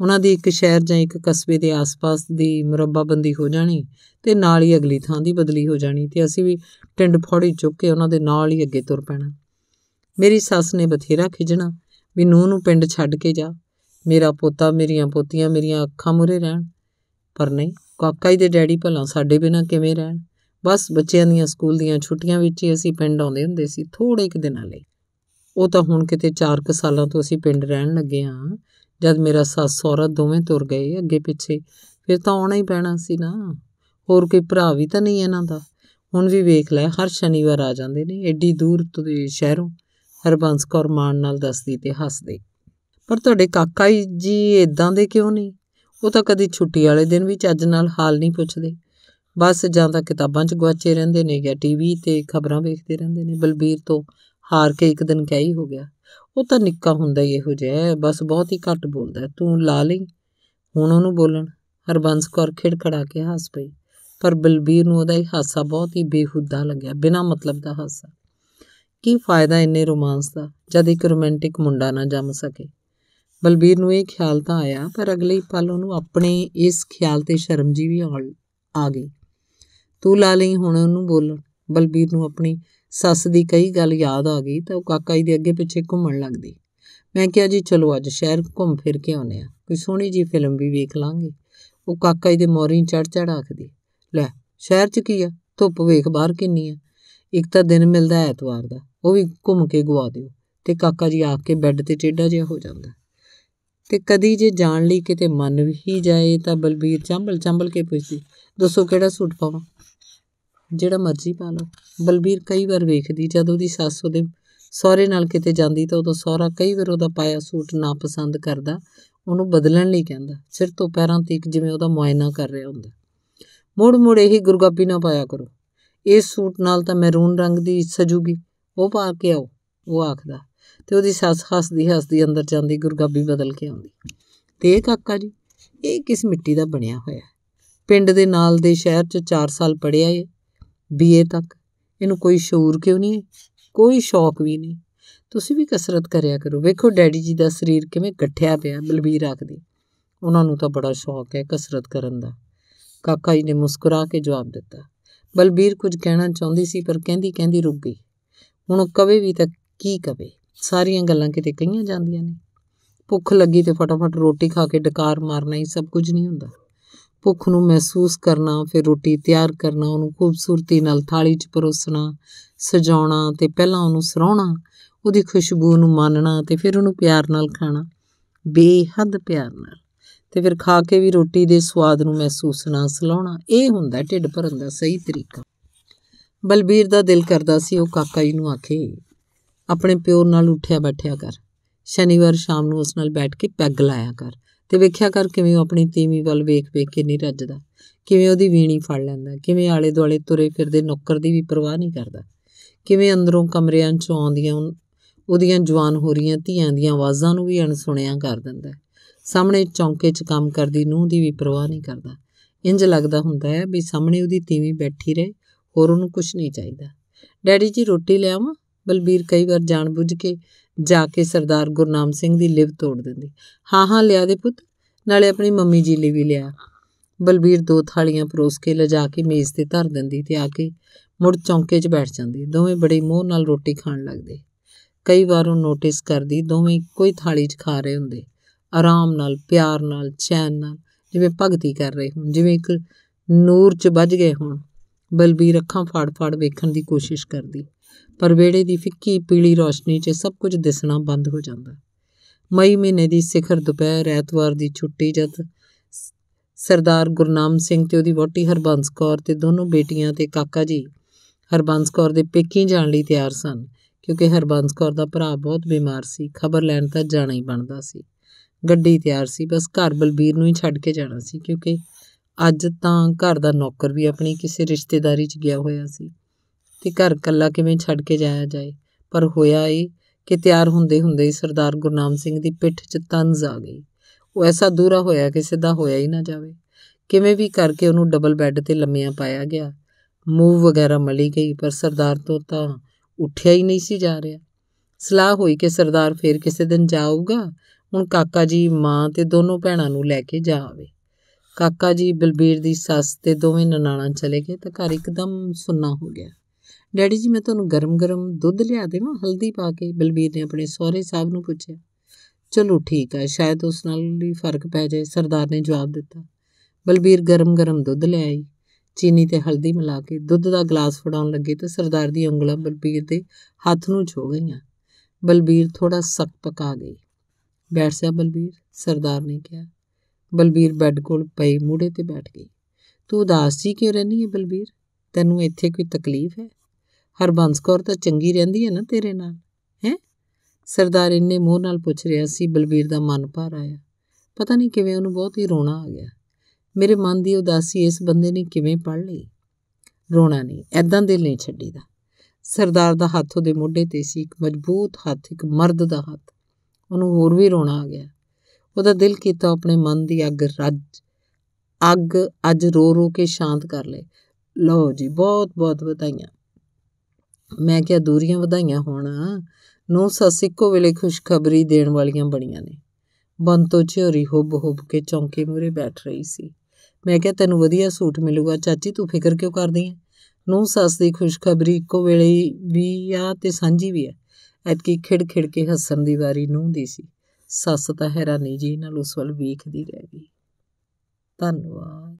ਉਹਨਾਂ ਦੀ ਇੱਕ ਸ਼ਹਿਰ ਜਾਂ ਇੱਕ ਕਸਬੇ ਦੇ ਆਸ-ਪਾਸ ਦੀ ਮਰੱਬਾਬੰਦੀ ਹੋ ਜਾਣੀ ਤੇ ਨਾਲ ਹੀ ਅਗਲੀ ਥਾਂ ਦੀ ਬਦਲੀ ਹੋ ਜਾਣੀ ਤੇ ਅਸੀਂ ਵੀ ਟਿੰਡ ਫੋੜੀ ਚੁੱਕ ਕੇ ਉਹਨਾਂ ਦੇ ਨਾਲ ਹੀ ਅੱਗੇ ਤੁਰ ਪੈਣਾ ਮੇਰੀ ਸੱਸ ਨੇ ਬਥੇਰਾ ਖਿਜਣਾ ਵੀ ਨੂੰ ਨੂੰ ਪਿੰਡ ਛੱਡ ਕੇ ਜਾ ਮੇਰਾ ਪੋਤਾ ਮੇਰੀਆਂ ਪੋਤੀਆਂ ਮੇਰੀਆਂ ਅੱਖਾਂ ਮੂਰੇ ਰਹਿਣ ਪਰ ਨਹੀਂ ਕਾਕਾ ਹੀ ਦੇ ਡੈਡੀ ਭਲਾ ਸਾਡੇ ਬਿਨਾ ਕਿਵੇਂ ਰਹਿਣ ਬਸ ਬੱਚਿਆਂ ਦੀਆਂ ਸਕੂਲ ਦੀਆਂ ਛੁੱਟੀਆਂ ਵਿੱਚ ਹੀ ਅਸੀਂ ਪਿੰਡ ਆਉਂਦੇ ਹੁੰਦੇ ਸੀ ਥੋੜੇ ਇੱਕ ਦਿਨਾਂ ਲਈ ਉਹ ਤਾਂ ਹੁਣ ਕਿਤੇ 4 ਸਾਲਾਂ ਤੋਂ ਅਸੀਂ ਪਿੰਡ ਰਹਿਣ ਲੱਗੇ ਆ ਜਦ ਮੇਰਾ ਸੱਸ ਸਹੁਰਾ ਦੋਵੇਂ ਤੁਰ ਗਏ ਅੱਗੇ ਪਿੱਛੇ ਫਿਰ ਤਾਂ ਆਉਣਾ ਹੀ ਪੈਣਾ ਸੀ ਨਾ ਹੋਰ ਕੋਈ ਭਰਾ ਵੀ ਤਾਂ ਨਹੀਂ ਇਹਨਾਂ ਦਾ ਹੁਣ ਵੀ ਵੇਖ ਲੈ ਹਰ ਸ਼ਨੀਵਾਰ ਆ ਜਾਂਦੇ ਨੇ ਐਡੀ ਦੂਰ ਤੋਂ ਦੇ ਸ਼ਹਿਰੋਂ ਹਰਬੰਸ ਕੌਰ ਮਾਨ ਨਾਲ ਦੱਸਦੀ ਤੇ ਹੱਸਦੀ ਪਰ ਤੁਹਾਡੇ ਕਾਕਾ ਜੀ ਇਦਾਂ ਦੇ ਕਿਉਂ ਨਹੀਂ ਉਹ ਤਾਂ ਕਦੀ ਛੁੱਟੀ ਵਾਲੇ ਦਿਨ ਵੀ ਚੱਜ ਨਾਲ ਹਾਲ ਨਹੀਂ ਪੁੱਛਦੇ ਬਸ ਜਾਂ ਤਾਂ ਕਿਤਾਬਾਂ 'ਚ ਗਵਾਚੇ ਰਹਿੰਦੇ ਨੇ ਜਾਂ ਟੀਵੀ ਤੇ ਖਬਰਾਂ ਵੇਖਦੇ ਰਹਿੰਦੇ ਨੇ ਬਲਬੀਰ ਤੋਂ ਹਾਰ ਕੇ ਇੱਕ ਦਿਨ ਕਹੀ ਹੋ ਗਿਆ ਉਹ ਤਾਂ ਨਿੱਕਾ ਹੁੰਦਾ ਹੀ ਇਹੋ ਜਿਹਾ ਬਸ ਬਹੁਤ ਹੀ ਘੱਟ ਬੋਲਦਾ ਤੂੰ ਲਾ ਲਈ ਹੁਣ ਉਹਨੂੰ ਬੋਲਣ ਹਰਬੰਸ ਕੌਰ ਖਿੜਖੜਾ ਕੇ ਹੱਸ ਪਈ ਪਰ ਬਲਬੀਰ ਨੂੰ ਉਹਦਾ ਇਹ ਹਾਸਾ ਬਹੁਤ ਹੀ ਬੇਹੁੱਦਾ ਲੱਗਿਆ ਬਿਨਾਂ ਮਤਲਬ ਦਾ ਹਾਸਾ ਕੀ ਫਾਇਦਾ ਇੰਨੇ ਰੋਮਾਂਸ ਦਾ ਜਦ ਇੱਕ ਰੋਮਾਂਟਿਕ ਮੁੰਡਾ ਨਾ ਜੰਮ ਸਕੇ ਬਲਬੀਰ ਨੂੰ ਇਹ ਖਿਆਲ ਤਾਂ ਆਇਆ ਪਰ ਅਗਲੇ ਪਲ ਉਹਨੂੰ ਆਪਣੇ ਇਸ ਖਿਆਲ ਤੇ ਸ਼ਰਮ ਜੀ ਵੀ ਆ ਗਈ ਤੂੰ ਲਾ ਲਈ ਹੁਣ ਉਹਨੂੰ ਬੋਲ ਬਲਬੀਰ ਨੂੰ ਆਪਣੀ ਸੱਸ ਦੀ ਕਈ ਗੱਲ ਯਾਦ ਆ ਗਈ ਤਾਂ ਉਹ ਕਾਕਾ ਜੀ ਦੇ ਅੱਗੇ ਪਿੱਛੇ ਘੁੰਮਣ ਲੱਗਦੀ ਮੈਂ ਕਿਹਾ ਜੀ ਚਲੋ ਅੱਜ ਸ਼ਹਿਰ ਘੁੰਮ ਫਿਰ ਕੇ ਆਉਨੇ ਆ ਕੋਈ ਸੋਹਣੀ ਜੀ ਫਿਲਮ ਵੀ ਵੇਖ ਲਾਂਗੇ ਉਹ ਕਾਕਾ ਜੀ ਦੇ ਮੋਰੀ ਚੜ ਚੜ ਆਖਦੀ ਲੈ ਸ਼ਹਿਰ 'ਚ ਕੀ ਆ ਧੁੱਪ ਵੇਖ ਬਾਹਰ ਕਿੰਨੀ ਆ ਇੱਕ ਤਾਂ ਦਿਨ ਮਿਲਦਾ ਐਤਵਾਰ ਦਾ ਉਹ ਵੀ ਘੁੰਮ ਕੇ ਗਵਾ ਦਿਓ ਤੇ ਕਾਕਾ ਜੀ ਆ ਕੇ ਬੈੱਡ ਤੇ ਟੇਡਾ ਜਿਹਾ ਹੋ ਜਾਂਦਾ ਤੇ ਕਦੀ ਜੇ ਜਾਣ ਲਈ ਕਿਤੇ ਮਨ ਵੀ ਜਾਏ ਤਾਂ ਬਲਬੀਰ ਚੰਬਲ ਚੰਬਲ ਕੇ ਪੁੱਛਦੀ ਦੱਸੋ ਕਿਹੜਾ ਸੂਟ ਪਾਵਾਂ ਜਿਹੜਾ ਮਰਜ਼ੀ ਪਾ ਲਓ ਬਲਬੀਰ ਕਈ ਵਾਰ ਵੇਖਦੀ ਜਦ ਉਹਦੀ ਸੱਸ ਉਹਦੇ ਸਹੁਰੇ ਨਾਲ ਕਿਤੇ ਜਾਂਦੀ ਤਾਂ ਉਦੋਂ ਸਹੁਰਾ ਕਈ ਵਾਰ ਉਹਦਾ ਪਾਇਆ ਸੂਟ ਨਾ ਪਸੰਦ ਕਰਦਾ ਉਹਨੂੰ ਬਦਲਣ ਲਈ ਕਹਿੰਦਾ ਸਿਰ ਤੋਂ ਪੈਰਾਂ ਤੱਕ ਜਿਵੇਂ ਉਹਦਾ ਮੁਆਇਨਾ ਕਰ ਰਿਹਾ ਹੁੰਦਾ ਮੋੜ ਮੋੜ ਇਹ ਗੁਰਗੱਪੀ ਨਾ ਪਾਇਆ ਕਰੋ ਇਸ ਸੂਟ ਨਾਲ ਤਾਂ ਮੈਰੂਨ ਰੰਗ ਦੀ ਸਜੂਗੀ ਉਹ ਪਾ ਕੇ ਆਓ ਉਹ ਆਖਦਾ ਤੇ ਉਹਦੀ ਸੱਸ ਹੱਸਦੀ ਹੱਸਦੀ ਅੰਦਰ ਜਾਂਦੀ ਗੁਰਗਾਬੀ ਬਦਲ ਕੇ ਆਉਂਦੀ ਤੇ ਇਹ ਕਾਕਾ ਜੀ ਇਹ ਕਿਸ ਮਿੱਟੀ ਦਾ ਬਣਿਆ ਹੋਇਆ ਪਿੰਡ ਦੇ ਨਾਲ ਦੇ ਸ਼ਹਿਰ 'ਚ 4 ਸਾਲ ਪੜਿਆ ਏ ਬੀਏ ਤੱਕ ਇਹਨੂੰ ਕੋਈ ਸ਼ੌਰ ਕਿਉਂ ਨਹੀਂ ਕੋਈ ਸ਼ੌਕ ਵੀ ਨਹੀਂ ਤੁਸੀਂ ਵੀ ਕਸਰਤ ਕਰਿਆ ਕਰੋ ਵੇਖੋ ਡੈਡੀ ਜੀ ਦਾ ਸਰੀਰ ਕਿਵੇਂ ਗੱਠਿਆ ਪਿਆ ਬਲਬੀਰ ਆਖਦੀ ਉਹਨਾਂ ਨੂੰ ਤਾਂ ਬੜਾ ਸ਼ੌਕ ਹੈ ਕਸਰਤ ਕਰਨ ਦਾ ਕਾਕਾ ਜੀ ਨੇ ਮੁਸਕਰਾ ਕੇ ਜਵਾਬ ਦਿੱਤਾ ਬਲਬੀਰ ਕੁਝ ਕਹਿਣਾ ਚਾਹੁੰਦੀ ਸੀ ਪਰ ਕਹਿੰਦੀ ਕਹਿੰਦੀ ਰੁਕ ਗਈ ਹੁਣ ਉਹ ਕਵੇ ਵੀ ਤਾਂ ਕੀ ਕਵੇ ਸਾਰੀਆਂ ਗੱਲਾਂ ਕਿਤੇ ਕਹੀਆਂ ਜਾਂਦੀਆਂ ਨੇ ਭੁੱਖ ਲੱਗੀ ਤੇ ਫਟਾਫਟ ਰੋਟੀ ਖਾ ਕੇ ਡਕਾਰ ਮਾਰਨਾ ਹੀ ਸਭ ਕੁਝ ਨਹੀਂ ਹੁੰਦਾ ਭੁੱਖ ਨੂੰ ਮਹਿਸੂਸ ਕਰਨਾ ਫਿਰ ਰੋਟੀ ਤਿਆਰ ਕਰਨਾ ਉਹਨੂੰ ਖੂਬਸੂਰਤੀ ਨਾਲ ਥਾਲੀ 'ਚ ਪਰੋਸਣਾ ਸਜਾਉਣਾ ਤੇ ਪਹਿਲਾਂ ਉਹਨੂੰ ਸਰਾਉਣਾ ਉਹਦੀ ਖੁਸ਼ਬੂ ਨੂੰ ਮਾਨਣਾ ਤੇ ਫਿਰ ਉਹਨੂੰ ਪਿਆਰ ਨਾਲ ਖਾਣਾ ਬੇਹੱਦ ਪਿਆਰ ਨਾਲ ਤੇ ਫਿਰ ਖਾ ਕੇ ਵੀ ਰੋਟੀ ਦੇ ਸਵਾਦ ਨੂੰ ਮਹਿਸੂਸ ਨਾ ਸਲਾਉਣਾ ਇਹ ਹੁੰਦਾ ਢਿੱਡ ਭਰਨ ਦਾ ਸਹੀ ਤਰੀਕਾ ਬਲਬੀਰ ਦਾ ਦਿਲ ਕਰਦਾ ਸੀ ਉਹ ਕਾਕਾ ਜੀ ਨੂੰ ਆਖੇ ਆਪਣੇ ਪਿਓ ਨਾਲ ਉੱਠਿਆ ਬੈਠਿਆ ਕਰ ਸ਼ਨੀਵਾਰ ਸ਼ਾਮ ਨੂੰ ਉਸ ਨਾਲ ਬੈਠ ਕੇ ਪੈਗ ਲਾਇਆ ਕਰ ਤੇ ਵੇਖਿਆ ਕਰ ਕਿਵੇਂ ਉਹ ਆਪਣੀ ਤੀਵੀਂ ਵੱਲ ਵੇਖ-ਵੇਖ ਕੇ ਨਹੀਂ ਰੱਜਦਾ ਕਿਵੇਂ ਉਹਦੀ ਵੀਣੀ ਫੜ ਲੈਂਦਾ ਕਿਵੇਂ ਆਲੇ-ਦੁਆਲੇ ਤੁਰੇ ਫਿਰਦੇ ਨੌਕਰ ਦੀ ਵੀ ਪਰਵਾਹ ਨਹੀਂ ਕਰਦਾ ਕਿਵੇਂ ਅੰਦਰੋਂ ਕਮਰਿਆਂ 'ਚ ਆਉਂਦੀਆਂ ਉਹਦੀਆਂ ਜਵਾਨ ਹੋ ਰਹੀਆਂ ਧੀਆਂ ਦੀਆਂ ਆਵਾਜ਼ਾਂ ਨੂੰ ਵੀ ਅਣਸੁਣਿਆ ਕਰ ਦਿੰਦਾ ਸਾਹਮਣੇ ਚੌਂਕੇ 'ਚ ਕੰਮ ਕਰਦੀ ਨੂੰਹ ਦੀ ਵੀ ਪਰਵਾਹ ਨਹੀਂ ਕਰਦਾ ਇੰਜ ਲੱਗਦਾ ਹੁੰਦਾ ਹੈ ਵੀ ਸਾਹਮਣੇ ਉਹਦੀ ਤੀਵੀਂ ਬੈਠੀ ਰਹੇ ਹੋਰ ਉਹਨੂੰ ਕੁਝ ਨਹੀਂ ਚਾਹੀਦਾ ਡੈਡੀ ਜੀ ਰੋਟੀ ਲੈ ਆਵਾਂ ਬਲਬੀਰ ਕਈ ਵਾਰ ਜਾਣਬੁੱਝ ਕੇ ਜਾ ਕੇ ਸਰਦਾਰ ਗੁਰਨਾਮ ਸਿੰਘ ਦੀ ਲਿਵ ਤੋੜ ਦਿੰਦੀ ਹਾਂ ਹਾਂ ਲਿਆ ਦੇ ਪੁੱਤ ਨਾਲੇ ਆਪਣੀ ਮੰਮੀ ਜੀ ਲਈ ਵੀ ਲਿਆ ਬਲਬੀਰ ਦੋ ਥਾਲੀਆਂ ਪਰੋਸ ਕੇ ਲਿਜਾ ਕੇ ਮੇਜ਼ ਤੇ ਧਰ ਦਿੰਦੀ ਤੇ ਆ ਕੇ ਮੁੜ ਚੌਂਕੇ 'ਚ ਬੈਠ ਜਾਂਦੀ ਦੋਵੇਂ ਬੜੇ ਮੋਹ ਨਾਲ ਰੋਟੀ ਖਾਣ ਲੱਗਦੇ ਕਈ ਵਾਰ ਉਹ ਨੋਟਿਸ ਕਰਦੀ ਦੋਵੇਂ ਕੋਈ ਥਾਲੀ 'ਚ ਖਾ ਰਹੇ ਹੁੰਦੇ ਆਰਾਮ ਨਾਲ ਪਿਆਰ ਨਾਲ ਚੈਨ ਨਾਲ ਜਿਵੇਂ ਭਗਤੀ ਕਰ ਰਹੇ ਹੋਣ ਜਿਵੇਂ ਇੱਕ ਨੂਰ 'ਚ ਵੱਜ ਗਏ ਹੋਣ ਬਲਬੀਰ ਅੱਖਾਂ ਫਾੜ-ਫਾੜ ਵੇਖਣ ਦੀ ਕੋਸ਼ਿਸ਼ ਕਰਦੀ ਪਰ ਵੇੜੇ ਦੀ ਫਿੱਕੀ ਪੀਲੀ ਰੋਸ਼ਨੀ 'ਚ ਸਭ ਕੁਝ ਦਿਸਣਾ ਬੰਦ ਹੋ ਜਾਂਦਾ ਮਈ ਮਹੀਨੇ ਦੀ ਸਿਖਰ ਦੁਪਹਿਰ ਐਤਵਾਰ ਦੀ ਛੁੱਟੀ ਜਦ ਸਰਦਾਰ ਗੁਰਨਾਮ ਸਿੰਘ ਤੇ ਉਹਦੀ ਵੋਟੀ ਹਰਬੰਸ ਕੌਰ ਤੇ ਦੋਨੋਂ ਬੇਟੀਆਂ ਤੇ ਕਾਕਾ ਜੀ ਹਰਬੰਸ ਕੌਰ ਦੇ ਪੇਕੇ ਜਾਣ ਲਈ ਤਿਆਰ ਸਨ ਕਿਉਂਕਿ ਹਰਬੰਸ ਕੌਰ ਦਾ ਭਰਾ ਬਹੁਤ ਬਿਮਾਰ ਸੀ ਖਬਰ ਲੈਣ ਤਾਂ ਜਾਣਾ ਹੀ ਬਣਦਾ ਸੀ ਗੱਡੀ ਤਿਆਰ ਸੀ ਬਸ ਘਰ ਬਲਬੀਰ ਨੂੰ ਹੀ ਛੱਡ ਕੇ ਜਾਣਾ ਸੀ ਕਿਉਂਕਿ ਅੱਜ ਤਾਂ ਘਰ ਦਾ ਨੌਕਰ ਵੀ ਆਪਣੀ ਕਿਸੇ ਰਿਸ਼ਤੇਦਾਰੀ 'ਚ ਗਿਆ ਹੋਇਆ ਸੀ ਤੇ ਘਰ ਕੱਲਾ ਕਿਵੇਂ ਛੱਡ ਕੇ ਜਾਇਆ ਜਾਏ ਪਰ ਹੋਇਆ ਏ ਕਿ ਤਿਆਰ ਹੁੰਦੇ ਹੁੰਦੇ ਸਰਦਾਰ ਗੁਰਨਾਮ ਸਿੰਘ ਦੀ ਪਿੱਠ 'ਚ ਤੰਜ਼ ਆ ਗਈ ਉਹ ਐਸਾ ਦੂਰਾ ਹੋਇਆ ਕਿ ਸਿੱਧਾ ਹੋਇਆ ਹੀ ਨਾ ਜਾਵੇ ਕਿਵੇਂ ਵੀ ਕਰਕੇ ਉਹਨੂੰ ਡਬਲ ਬੈੱਡ ਤੇ ਲੰਮਿਆਂ ਪਾਇਆ ਗਿਆ ਮੂਵ ਵਗੈਰਾ ਮਲੀ ਗਈ ਪਰ ਸਰਦਾਰ ਤੋਂ ਤਾਂ ਉੱਠਿਆ ਹੀ ਨਹੀਂ ਸੀ ਜਾ ਰਿਹਾ ਸਲਾਹ ਹੋਈ ਕਿ ਸਰਦਾਰ ਫੇਰ ਕਿਸੇ ਦਿਨ ਜਾਊਗਾ ਹੁਣ ਕਾਕਾ ਜੀ ਮਾਂ ਤੇ ਦੋਨੋਂ ਭੈਣਾਂ ਨੂੰ ਲੈ ਕੇ ਜਾਵੇ ਕਾਕਾ ਜੀ ਬਲਬੀਰ ਦੀ ਸੱਸ ਤੇ ਦੋਵੇਂ ਨਨਾਣਾ ਚਲੇ ਗਏ ਤਾਂ ਘਰ ਇੱਕਦਮ ਸੁੰਨਾ ਹੋ ਗਿਆ ਡੈਡੀ ਜੀ ਮੈਂ ਤੁਹਾਨੂੰ ਗਰਮ-ਗਰਮ ਦੁੱਧ ਲਿਆ ਦੇਵਾਂ ਹਲਦੀ ਪਾ ਕੇ ਬਲਬੀਰ ਨੇ ਆਪਣੇ ਸਹੁਰੇ ਸਾਹਿਬ ਨੂੰ ਪੁੱਛਿਆ ਚਲੋ ਠੀਕ ਹੈ ਸ਼ਾਇਦ ਉਸ ਨਾਲ ਵੀ ਫਰਕ ਪੈ ਜਾਏ ਸਰਦਾਰ ਨੇ ਜਵਾਬ ਦਿੱਤਾ ਬਲਬੀਰ ਗਰਮ-ਗਰਮ ਦੁੱਧ ਲੈ ਆਈ ਚੀਨੀ ਤੇ ਹਲਦੀ ਮਿਲਾ ਕੇ ਦੁੱਧ ਦਾ ਗਲਾਸ ਫੜਾਉਣ ਲੱਗੀ ਤਾਂ ਸਰਦਾਰ ਦੀ ਉਂਗਲਾਂ ਬਲਬੀਰ ਦੇ ਹੱਥ ਨੂੰ ਛੋ ਗਈਆਂ ਬਲਬੀਰ ਥੋੜਾ ਸਖਤ ਪਕਾ ਗਈ ਬੈਠ ਸਿਆ ਬਲਬੀਰ ਸਰਦਾਰ ਨੇ ਕਿਹਾ ਬਲਬੀਰ ਬੈੱਡ ਕੋਲ ਪਈ ਮੂੜੇ ਤੇ ਬੈਠ ਗਈ ਤੂੰ ਉਦਾਸ ਸੀ ਕਿਉਂ ਰਹਿਨੀ ਹੈ ਬਲਬੀਰ ਤੈਨੂੰ ਇੱਥੇ ਕੋਈ ਤਕਲੀਫ ਹੈ ਹਰਬੰਸ ਕੌਰ ਤਾਂ ਚੰਗੀ ਰਹਿੰਦੀ ਹੈ ਨਾ ਤੇਰੇ ਨਾਲ ਹੈ ਸਰਦਾਰ ਇੰਨੇ ਮੋਹ ਨਾਲ ਪੁੱਛ ਰਿਹਾ ਸੀ ਬਲਬੀਰ ਦਾ ਮਨ ਭਰ ਆਇਆ ਪਤਾ ਨਹੀਂ ਕਿਵੇਂ ਉਹਨੂੰ ਬਹੁਤ ਹੀ ਰੋਣਾ ਆ ਗਿਆ ਮੇਰੇ ਮਨ ਦੀ ਉਦਾਸੀ ਇਸ ਬੰਦੇ ਨੇ ਕਿਵੇਂ ਪੜ ਲਈ ਰੋਣਾ ਨਹੀਂ ਐਦਾਂ ਦਿਲ ਨਹੀਂ ਛੱਡੀਦਾ ਸਰਦਾਰ ਦਾ ਹੱਥ ਉਹਦੇ ਮੋਢੇ ਤੇ ਸੀ ਇੱਕ ਮਜ਼ਬੂਤ ਹੱਥ ਇੱਕ ਮਰਦ ਦਾ ਹੱਥ ਉਹਨੂੰ ਹੋਰ ਵੀ ਰੋਣਾ ਆ ਗਿਆ ਉਹਦਾ ਦਿਲ ਕੀਤਾ ਆਪਣੇ ਮਨ ਦੀ ਅੱਗ ਰੱਜ ਅੱਗ ਅੱਜ ਰੋ ਰੋ ਕੇ ਸ਼ਾਂਤ ਕਰ ਲੈ ਲਓ ਜੀ ਬਹੁਤ ਬਹੁਤ ਵਧਾਈਆਂ ਮੈਂ ਕਿਹਾ ਦੂਰੀਆਂ ਵਧਾਈਆਂ ਹੁਣ ਨੂੰ ਸੱਸ ਇੱਕੋ ਵੇਲੇ ਖੁਸ਼ਖਬਰੀ ਦੇਣ ਵਾਲੀਆਂ ਬਣੀਆਂ ਨੇ ਬੰਤੋ ਝੋਰੀ ਹੁਬ ਹੁਬ ਕੇ ਚੌਂਕੇ ਮੂਰੇ ਬੈਠ ਰਹੀ ਸੀ ਮੈਂ ਕਿਹਾ ਤੈਨੂੰ ਵਧੀਆ ਸੂਟ ਮਿਲੂਗਾ ਚਾਚੀ ਤੂੰ ਫਿਕਰ ਕਿਉਂ ਕਰਦੀ ਹੈ ਨੂੰ ਸੱਸ ਦੀ ਖੁਸ਼ਖਬਰੀ ਇੱਕੋ ਵੇਲੇ ਵੀ ਆ ਤੇ ਸਾਂਝੀ ਵੀ ਹੈ ਐਤਕੀ ਖਿੜ ਖਿੜ ਕੇ ਹੱਸਣ ਦੀ ਵਾਰੀ ਨੂੰ ਦੀ ਸੀ ਸੱਸ ਤਾਂ ਹੈਰਾਨੀ ਜੀ ਨਾਲ ਉਸ ਵੱਲ ਵੇਖਦੀ ਰਹਿ ਗਈ ਧੰਨਵਾਦ